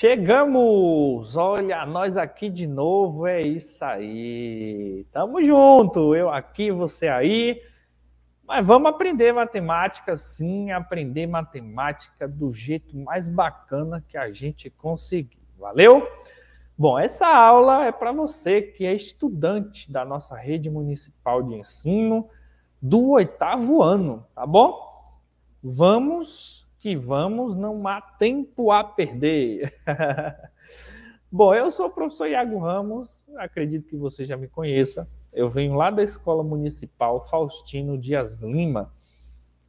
Chegamos! Olha, nós aqui de novo, é isso aí. Tamo junto, eu aqui, você aí. Mas vamos aprender matemática, sim, aprender matemática do jeito mais bacana que a gente conseguir. Valeu? Bom, essa aula é para você que é estudante da nossa rede municipal de ensino do oitavo ano, tá bom? Vamos que vamos, não há tempo a perder. Bom, eu sou o professor Iago Ramos, acredito que você já me conheça. Eu venho lá da Escola Municipal Faustino Dias Lima.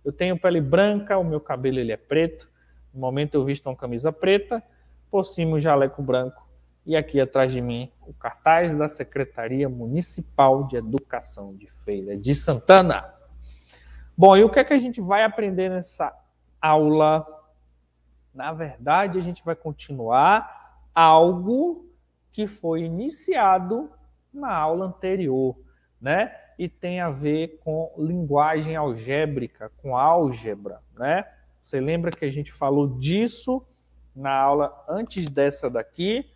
Eu tenho pele branca, o meu cabelo ele é preto. No momento eu visto uma camisa preta, por cima um jaleco branco e aqui atrás de mim o cartaz da Secretaria Municipal de Educação de Feira de Santana. Bom, e o que é que a gente vai aprender nessa aula. Na verdade, a gente vai continuar algo que foi iniciado na aula anterior, né? E tem a ver com linguagem algébrica, com álgebra, né? Você lembra que a gente falou disso na aula antes dessa daqui?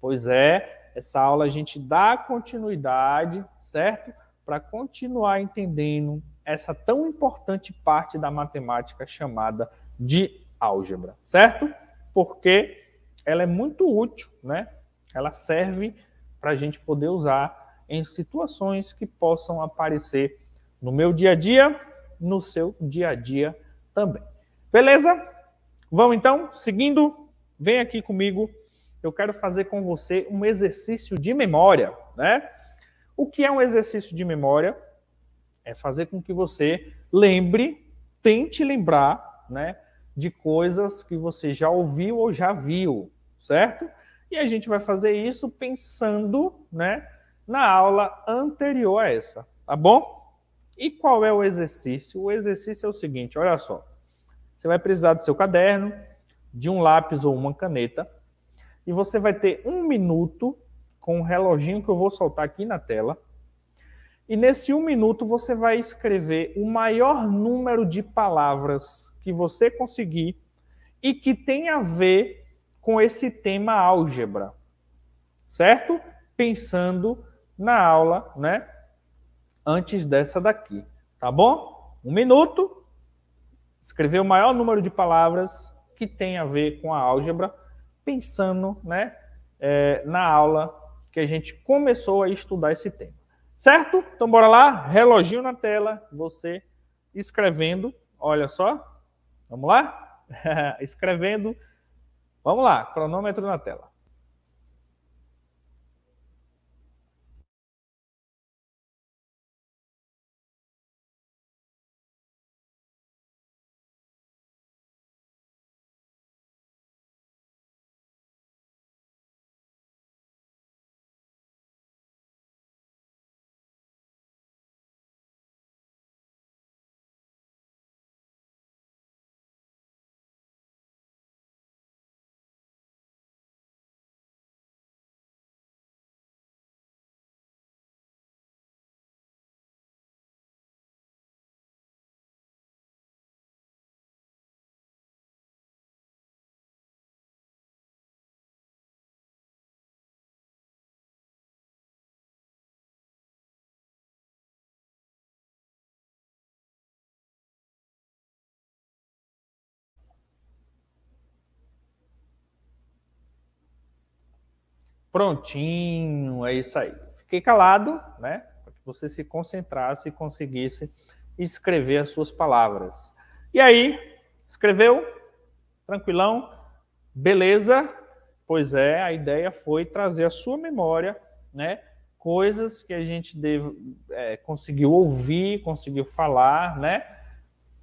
Pois é, essa aula a gente dá continuidade, certo? Para continuar entendendo essa tão importante parte da matemática chamada de álgebra, certo? Porque ela é muito útil, né? Ela serve para a gente poder usar em situações que possam aparecer no meu dia a dia, no seu dia a dia também. Beleza? Vamos então, seguindo, vem aqui comigo. Eu quero fazer com você um exercício de memória, né? O que é um exercício de memória? É fazer com que você lembre, tente lembrar, né, de coisas que você já ouviu ou já viu, certo? E a gente vai fazer isso pensando, né, na aula anterior a essa, tá bom? E qual é o exercício? O exercício é o seguinte, olha só. Você vai precisar do seu caderno, de um lápis ou uma caneta, e você vai ter um minuto com o reloginho que eu vou soltar aqui na tela, e nesse um minuto você vai escrever o maior número de palavras que você conseguir e que tem a ver com esse tema álgebra, certo? Pensando na aula, né? Antes dessa daqui, tá bom? Um minuto, escrever o maior número de palavras que tem a ver com a álgebra, pensando, né? É, na aula que a gente começou a estudar esse tema. Certo? Então bora lá, reloginho na tela, você escrevendo, olha só. Vamos lá? escrevendo. Vamos lá, cronômetro na tela. Prontinho, é isso aí. Fiquei calado, né? Para que você se concentrasse e conseguisse escrever as suas palavras. E aí, escreveu? Tranquilão? Beleza? Pois é, a ideia foi trazer à sua memória, né? Coisas que a gente deve, é, conseguiu ouvir, conseguiu falar, né?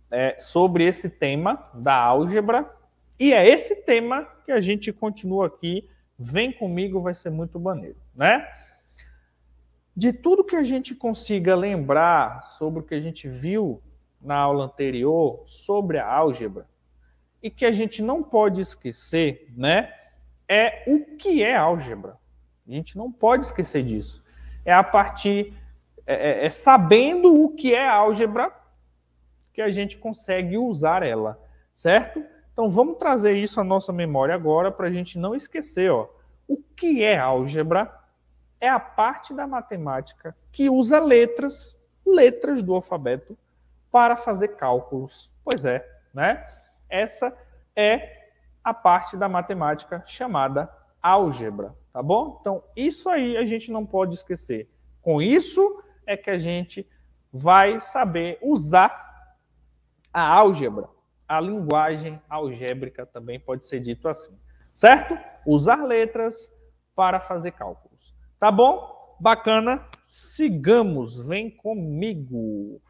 É, sobre esse tema da álgebra. E é esse tema que a gente continua aqui Vem comigo, vai ser muito maneiro, né? De tudo que a gente consiga lembrar sobre o que a gente viu na aula anterior sobre a álgebra e que a gente não pode esquecer, né? É o que é álgebra. A gente não pode esquecer disso. É a partir, é, é, é sabendo o que é álgebra que a gente consegue usar ela, certo? Então vamos trazer isso à nossa memória agora para a gente não esquecer. Ó. O que é álgebra? É a parte da matemática que usa letras, letras do alfabeto, para fazer cálculos. Pois é, né? Essa é a parte da matemática chamada álgebra, tá bom? Então isso aí a gente não pode esquecer. Com isso é que a gente vai saber usar a álgebra a linguagem algébrica também pode ser dito assim, certo? Usar letras para fazer cálculos. Tá bom? Bacana? Sigamos, vem comigo.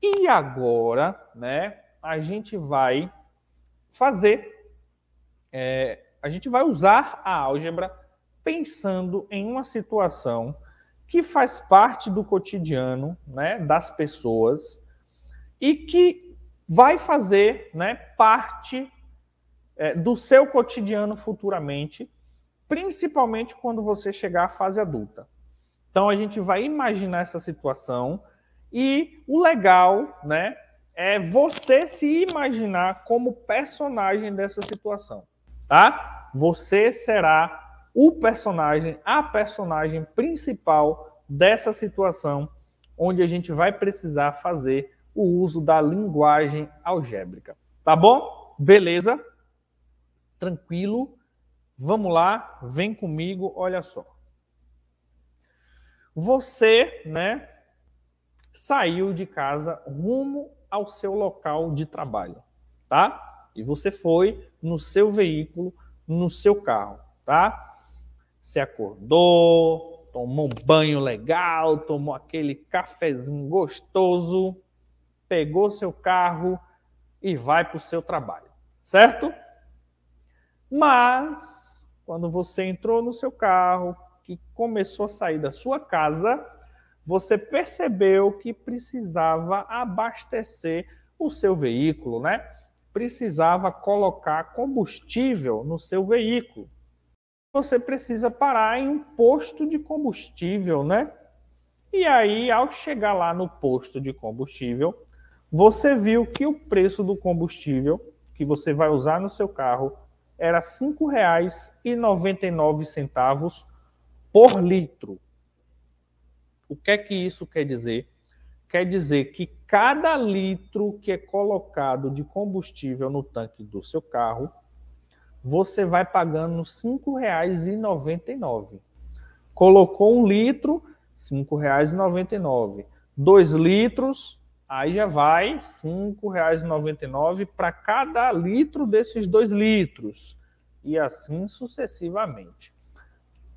E agora, né, a gente vai fazer, é, a gente vai usar a álgebra pensando em uma situação que faz parte do cotidiano, né, das pessoas e que vai fazer né, parte é, do seu cotidiano futuramente, principalmente quando você chegar à fase adulta. Então a gente vai imaginar essa situação e o legal, né, é você se imaginar como personagem dessa situação, tá? Você será o personagem, a personagem principal dessa situação onde a gente vai precisar fazer o uso da linguagem algébrica. Tá bom? Beleza? Tranquilo? Vamos lá, vem comigo, olha só. Você, né, saiu de casa rumo ao seu local de trabalho, tá? E você foi no seu veículo, no seu carro, tá? Você acordou, tomou um banho legal, tomou aquele cafezinho gostoso, pegou seu carro e vai para o seu trabalho, certo? Mas, quando você entrou no seu carro, que começou a sair da sua casa, você percebeu que precisava abastecer o seu veículo, né? Precisava colocar combustível no seu veículo. Você precisa parar em um posto de combustível, né? E aí, ao chegar lá no posto de combustível, você viu que o preço do combustível que você vai usar no seu carro era R$ 5,99 por litro. O que é que isso quer dizer? Quer dizer que cada litro que é colocado de combustível no tanque do seu carro, você vai pagando R$ 5,99. Colocou um litro, R$ 5,99. Dois litros, Aí já vai R$ 5,99 para cada litro desses dois litros. E assim sucessivamente.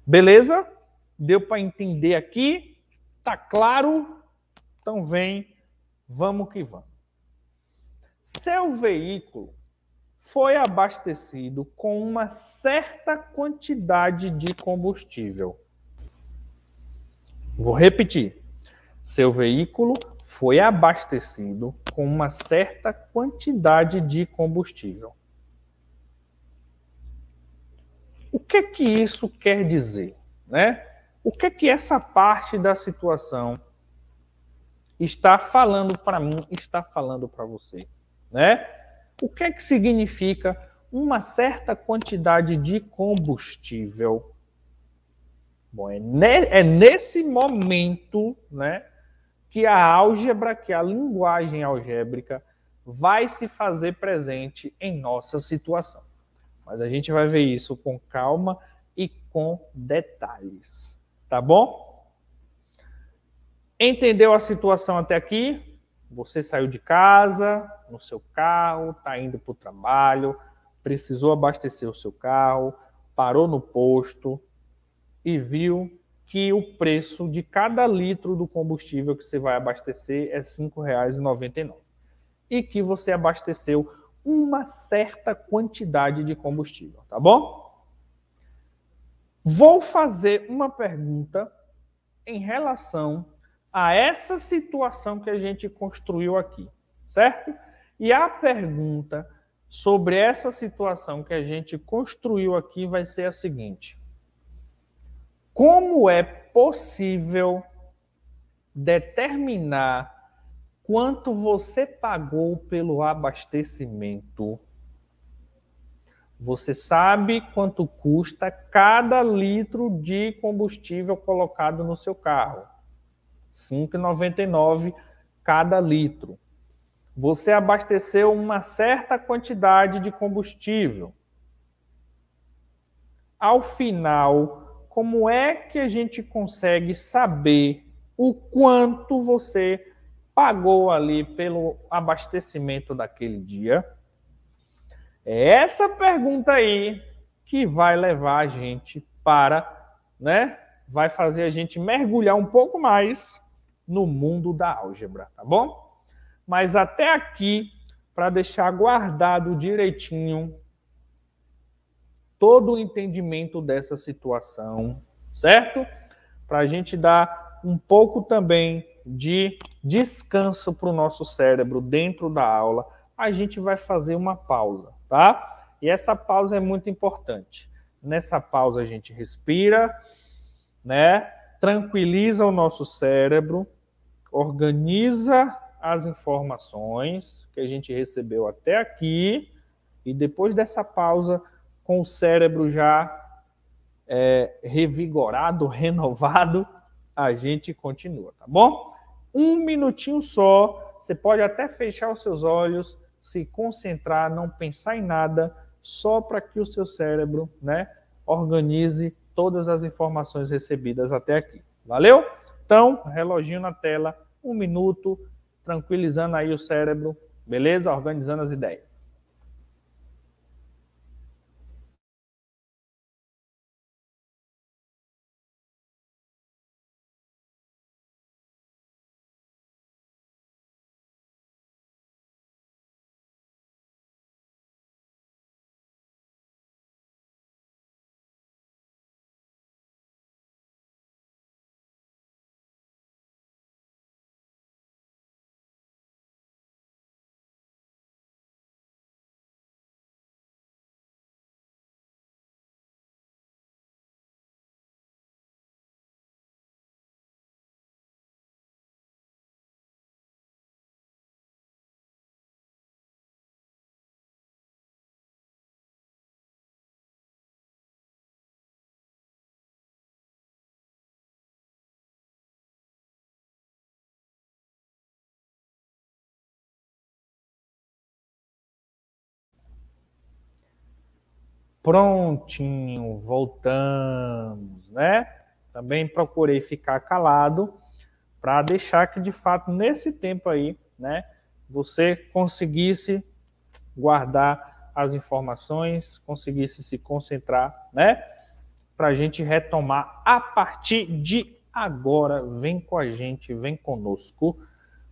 Beleza? Deu para entender aqui? Tá claro? Então vem, vamos que vamos. Seu veículo foi abastecido com uma certa quantidade de combustível. Vou repetir. Seu veículo foi abastecido com uma certa quantidade de combustível. O que é que isso quer dizer, né? O que é que essa parte da situação está falando para mim, está falando para você, né? O que é que significa uma certa quantidade de combustível? Bom, é, ne é nesse momento, né, que a álgebra, que a linguagem algébrica vai se fazer presente em nossa situação. Mas a gente vai ver isso com calma e com detalhes, tá bom? Entendeu a situação até aqui? Você saiu de casa, no seu carro, está indo para o trabalho, precisou abastecer o seu carro, parou no posto e viu que o preço de cada litro do combustível que você vai abastecer é R$ 5,99 e que você abasteceu uma certa quantidade de combustível, tá bom? Vou fazer uma pergunta em relação a essa situação que a gente construiu aqui, certo? E a pergunta sobre essa situação que a gente construiu aqui vai ser a seguinte: como é possível determinar quanto você pagou pelo abastecimento? Você sabe quanto custa cada litro de combustível colocado no seu carro? 5,99 cada litro. Você abasteceu uma certa quantidade de combustível. Ao final como é que a gente consegue saber o quanto você pagou ali pelo abastecimento daquele dia? É essa pergunta aí que vai levar a gente para, né? Vai fazer a gente mergulhar um pouco mais no mundo da álgebra, tá bom? Mas até aqui, para deixar guardado direitinho todo o entendimento dessa situação, certo? Para a gente dar um pouco também de descanso para o nosso cérebro dentro da aula, a gente vai fazer uma pausa, tá? E essa pausa é muito importante. Nessa pausa a gente respira, né? Tranquiliza o nosso cérebro, organiza as informações que a gente recebeu até aqui e depois dessa pausa com o cérebro já é, revigorado, renovado, a gente continua, tá bom? Um minutinho só, você pode até fechar os seus olhos, se concentrar, não pensar em nada, só para que o seu cérebro, né, organize todas as informações recebidas até aqui. Valeu? Então, reloginho na tela, um minuto, tranquilizando aí o cérebro, beleza? Organizando as ideias. Prontinho, voltamos, né? Também procurei ficar calado para deixar que de fato nesse tempo aí, né, você conseguisse guardar as informações, conseguisse se concentrar, né? Para a gente retomar a partir de agora. Vem com a gente, vem conosco.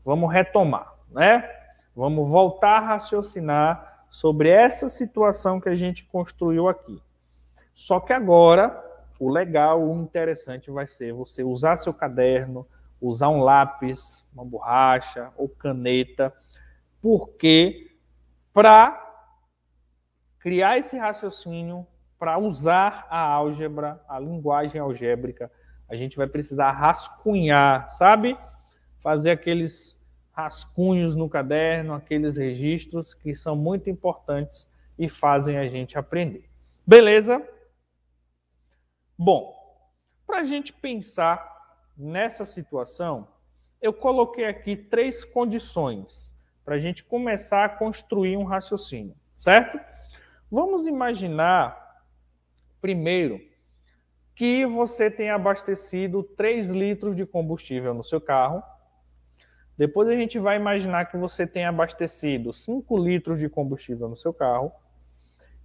Vamos retomar, né? Vamos voltar a raciocinar sobre essa situação que a gente construiu aqui. Só que agora, o legal, o interessante vai ser você usar seu caderno, usar um lápis, uma borracha ou caneta, porque para criar esse raciocínio, para usar a álgebra, a linguagem algébrica, a gente vai precisar rascunhar, sabe? Fazer aqueles rascunhos no caderno, aqueles registros que são muito importantes e fazem a gente aprender. Beleza? Bom, para a gente pensar nessa situação, eu coloquei aqui três condições para a gente começar a construir um raciocínio, certo? Vamos imaginar, primeiro, que você tenha abastecido 3 litros de combustível no seu carro depois a gente vai imaginar que você tem abastecido 5 litros de combustível no seu carro.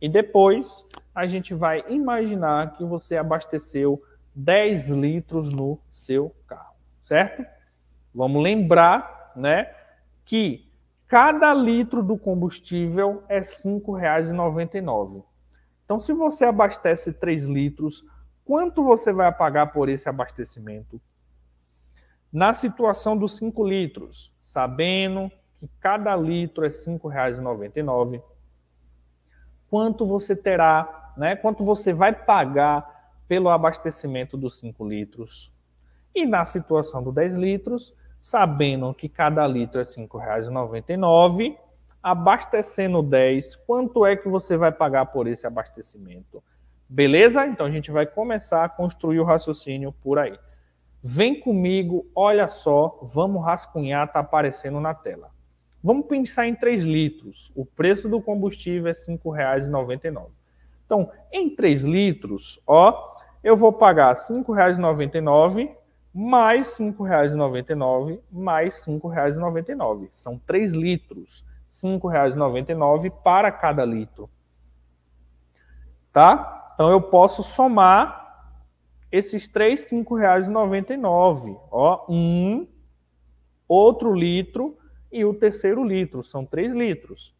E depois a gente vai imaginar que você abasteceu 10 litros no seu carro, certo? Vamos lembrar, né, que cada litro do combustível é R$ 5,99. Então, se você abastece 3 litros, quanto você vai pagar por esse abastecimento? Na situação dos 5 litros, sabendo que cada litro é R$ 5,99, quanto você terá, né? quanto você vai pagar pelo abastecimento dos 5 litros? E na situação dos 10 litros, sabendo que cada litro é R$ 5,99, abastecendo 10, quanto é que você vai pagar por esse abastecimento? Beleza? Então a gente vai começar a construir o raciocínio por aí. Vem comigo, olha só, vamos rascunhar, está aparecendo na tela. Vamos pensar em 3 litros. O preço do combustível é R$ 5,99. Então, em 3 litros, ó, eu vou pagar R$ 5,99 mais R$ 5,99 mais R$ 5,99. São 3 litros. R$ 5,99 para cada litro. Tá? Então eu posso somar esses três R$ 5,99. Ó, um, outro litro e o terceiro litro, são três litros.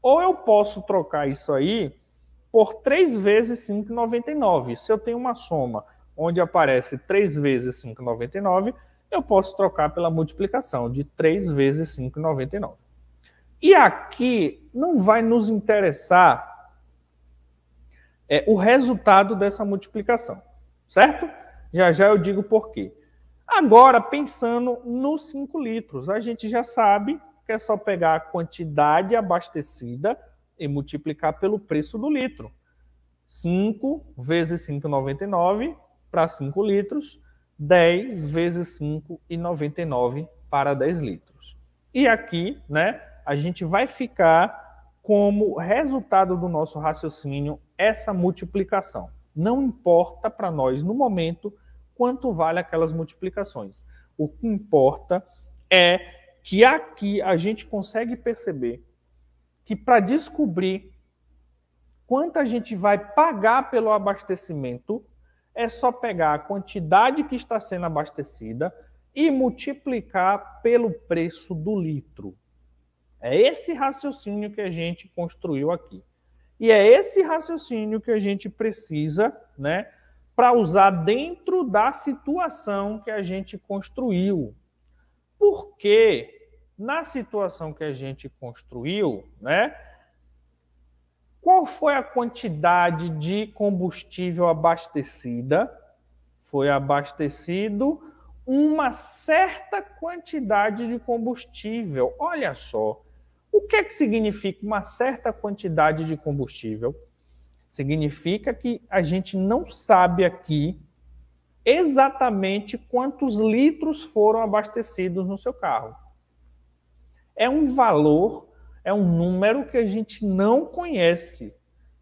Ou eu posso trocar isso aí por três vezes 5,99. Se eu tenho uma soma onde aparece três vezes 5,99, eu posso trocar pela multiplicação de três vezes 5,99. E aqui não vai nos interessar é, o resultado dessa multiplicação certo? Já já eu digo por quê. Agora, pensando nos 5 litros, a gente já sabe que é só pegar a quantidade abastecida e multiplicar pelo preço do litro. 5 vezes 5,99 para 5 litros, 10 vezes 5,99 para 10 litros. E aqui, né, a gente vai ficar como resultado do nosso raciocínio essa multiplicação. Não importa para nós, no momento, quanto vale aquelas multiplicações. O que importa é que aqui a gente consegue perceber que para descobrir quanto a gente vai pagar pelo abastecimento, é só pegar a quantidade que está sendo abastecida e multiplicar pelo preço do litro. É esse raciocínio que a gente construiu aqui. E é esse raciocínio que a gente precisa, né, para usar dentro da situação que a gente construiu. Porque na situação que a gente construiu, né, qual foi a quantidade de combustível abastecida? Foi abastecido uma certa quantidade de combustível. Olha só, o que é que significa uma certa quantidade de combustível? Significa que a gente não sabe aqui exatamente quantos litros foram abastecidos no seu carro. É um valor, é um número que a gente não conhece.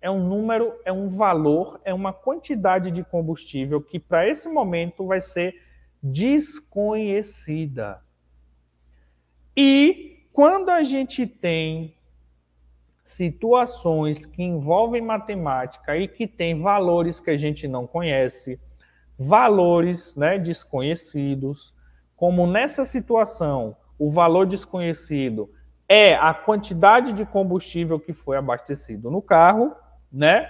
É um número, é um valor, é uma quantidade de combustível que para esse momento vai ser desconhecida. E quando a gente tem situações que envolvem matemática e que tem valores que a gente não conhece, valores né, desconhecidos, como nessa situação, o valor desconhecido é a quantidade de combustível que foi abastecido no carro, né?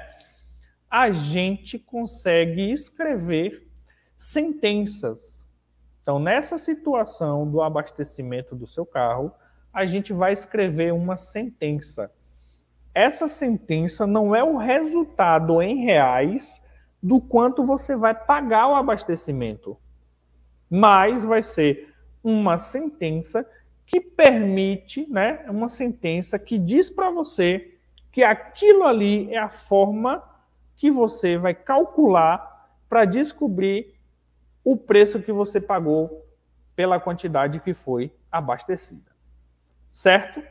A gente consegue escrever sentenças. Então, nessa situação do abastecimento do seu carro, a gente vai escrever uma sentença. Essa sentença não é o resultado em reais do quanto você vai pagar o abastecimento, mas vai ser uma sentença que permite, né, uma sentença que diz para você que aquilo ali é a forma que você vai calcular para descobrir o preço que você pagou pela quantidade que foi abastecida. Certo?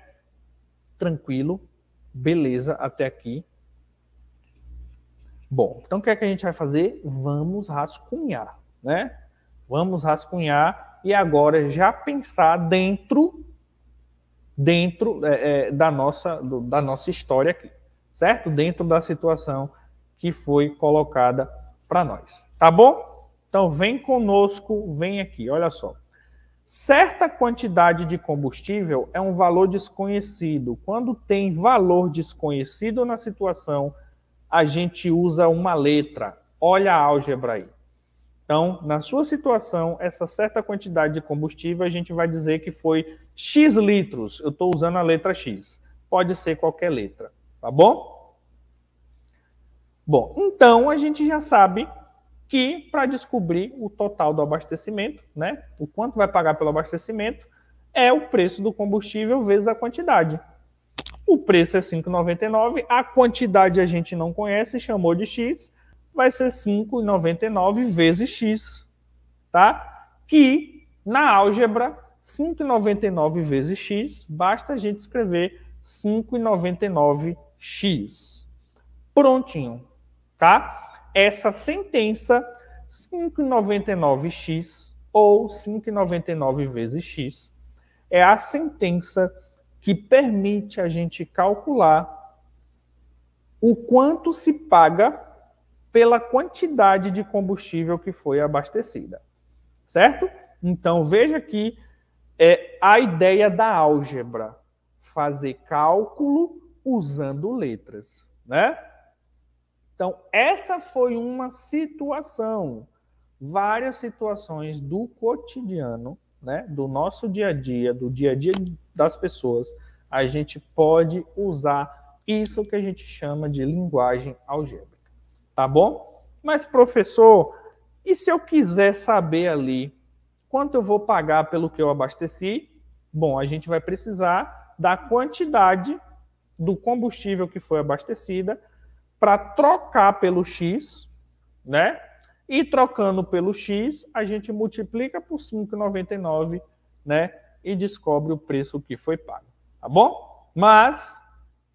Tranquilo. Beleza até aqui. Bom, então o que é que a gente vai fazer? Vamos rascunhar, né? Vamos rascunhar e agora já pensar dentro dentro é, é da, nossa, do, da nossa história aqui, certo? Dentro da situação que foi colocada para nós, tá bom? Então vem conosco, vem aqui, olha só. Certa quantidade de combustível é um valor desconhecido. Quando tem valor desconhecido na situação, a gente usa uma letra. Olha a álgebra aí. Então, na sua situação, essa certa quantidade de combustível a gente vai dizer que foi X litros. Eu estou usando a letra X. Pode ser qualquer letra, tá bom? Bom, então a gente já sabe que para descobrir o total do abastecimento, né? O quanto vai pagar pelo abastecimento é o preço do combustível vezes a quantidade. O preço é 5,99, a quantidade a gente não conhece, chamou de X, vai ser 5,99 vezes X, tá? Que na álgebra 5,99 vezes x, basta a gente escrever 5,99x. Prontinho, tá? essa sentença 599x ou 599 vezes x é a sentença que permite a gente calcular o quanto se paga pela quantidade de combustível que foi abastecida. Certo? Então veja que é a ideia da álgebra, fazer cálculo usando letras, né? Então, essa foi uma situação, várias situações do cotidiano, né, do nosso dia a dia, do dia a dia das pessoas, a gente pode usar isso que a gente chama de linguagem algébrica. Tá bom? Mas, professor, e se eu quiser saber ali quanto eu vou pagar pelo que eu abasteci? Bom, a gente vai precisar da quantidade do combustível que foi abastecida para trocar pelo x, né? E trocando pelo x, a gente multiplica por 5,99, né? E descobre o preço que foi pago, tá bom? Mas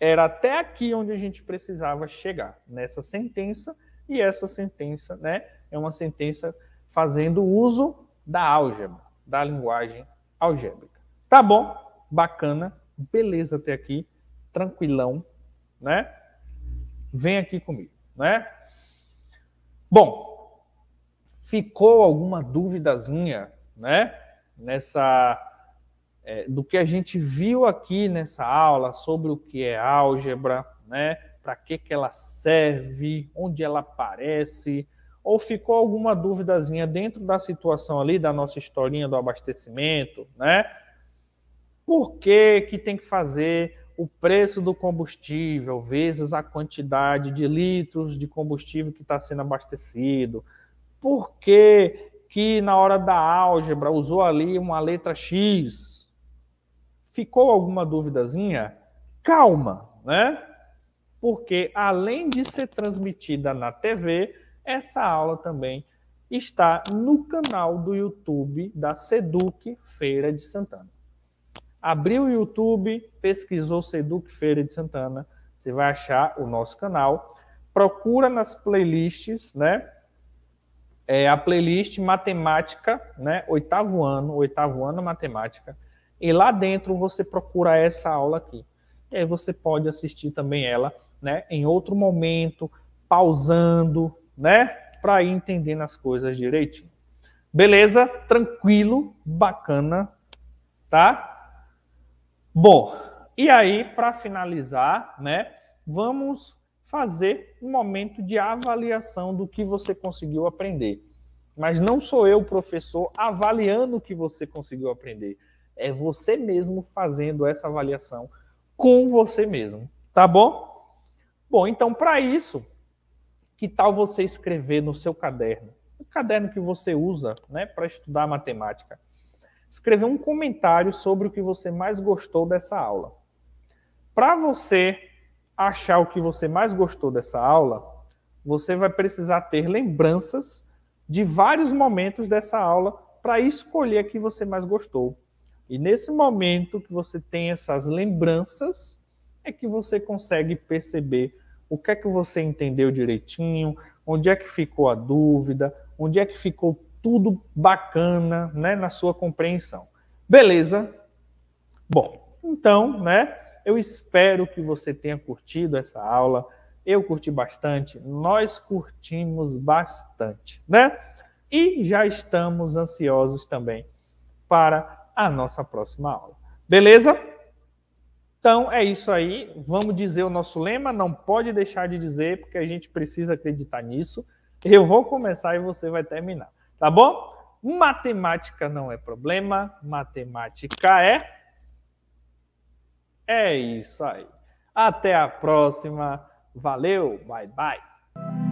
era até aqui onde a gente precisava chegar, nessa sentença, e essa sentença, né? É uma sentença fazendo uso da álgebra, da linguagem algébrica. Tá bom? Bacana, beleza até aqui, tranquilão, né? Vem aqui comigo, né? Bom, ficou alguma duvidazinha, né? Nessa é, do que a gente viu aqui nessa aula sobre o que é álgebra, né? Para que que ela serve? Onde ela aparece? Ou ficou alguma duvidazinha dentro da situação ali da nossa historinha do abastecimento, né? Por que que tem que fazer o preço do combustível vezes a quantidade de litros de combustível que está sendo abastecido. Por que, que na hora da álgebra usou ali uma letra X? Ficou alguma duvidazinha? Calma, né? Porque além de ser transmitida na TV, essa aula também está no canal do YouTube da Seduc Feira de Santana abriu o YouTube, pesquisou Seduc Feira de Santana, você vai achar o nosso canal. Procura nas playlists, né? É a playlist matemática, né? Oitavo ano, oitavo ano matemática. E lá dentro você procura essa aula aqui. E aí você pode assistir também ela, né? Em outro momento, pausando, né? Para ir entendendo as coisas direitinho. Beleza? Tranquilo, bacana, tá? Bom, e aí, para finalizar, né, vamos fazer um momento de avaliação do que você conseguiu aprender. Mas não sou eu, professor, avaliando o que você conseguiu aprender. É você mesmo fazendo essa avaliação com você mesmo, tá bom? Bom, então para isso, que tal você escrever no seu caderno? O caderno que você usa, né, para estudar matemática escrever um comentário sobre o que você mais gostou dessa aula. Para você achar o que você mais gostou dessa aula, você vai precisar ter lembranças de vários momentos dessa aula para escolher a que você mais gostou. E nesse momento que você tem essas lembranças, é que você consegue perceber o que é que você entendeu direitinho, onde é que ficou a dúvida, onde é que ficou tudo bacana, né, na sua compreensão. Beleza? Bom, então, né, eu espero que você tenha curtido essa aula. Eu curti bastante, nós curtimos bastante, né? E já estamos ansiosos também para a nossa próxima aula. Beleza? Então é isso aí. Vamos dizer o nosso lema, não pode deixar de dizer, porque a gente precisa acreditar nisso. Eu vou começar e você vai terminar. Tá bom? Matemática não é problema, matemática é. É isso aí. Até a próxima. Valeu, bye bye.